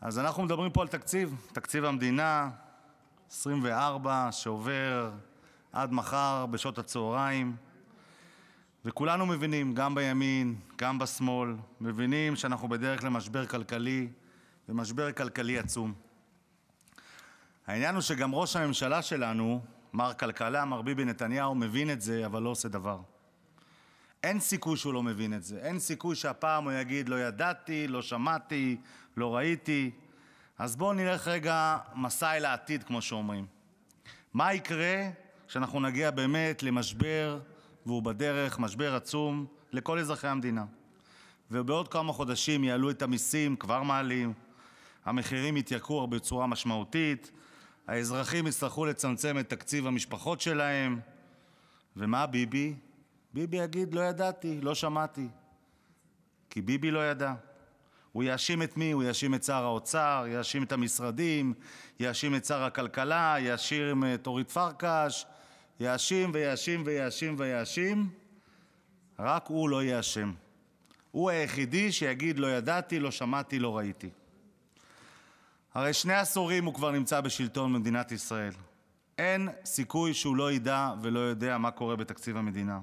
אז אנחנו מדברים פה על תקציב, תקציב המדינה 24 שעובר עד מחר בשעות הצהריים. וכולנו מבינים, גם בימין, גם בשמאל, מבינים שאנחנו בדרך למשבר כלכלי, ומשבר כלכלי עצום. העניין הוא שגם ראש הממשלה שלנו, מר כלכלה, מר ביבי נתניהו, מבין את זה, אבל לא עושה דבר. אין סיכוי שהוא לא מבין את זה. אין סיכוי שהפעם הוא יגיד, לא ידעתי, לא שמעתי, לא ראיתי. אז בואו נלך רגע מסע אל העתיד, כמו שאומרים. מה יקרה כשאנחנו נגיע באמת למשבר, והוא בדרך, משבר עצום לכל אזרחי המדינה? ובעוד כמה חודשים יעלו את המיסים, כבר מעלים, המחירים יתייקרו בצורה משמעותית, האזרחים יצטרכו לצמצם את תקציב המשפחות שלהם, ומה ביבי? ביבי יגיד: לא ידעתי, לא שמעתי. כי ביבי לא ידע. הוא יאשים את מי? הוא יאשים את שר האוצר, יאשים את המשרדים, יאשים את שר הכלכלה, יאשים את אורית פרקש, יאשים ויאשים ויאשים ויאשים. רק הוא לא יאשם. הוא היחידי שיגיד לא ידעתי, לא שמעתי, לא ראיתי. הרי שני עשורים הוא כבר נמצא בשלטון מדינת ישראל. אין סיכוי שהוא לא ידע ולא יודע מה קורה בתקציב המדינה.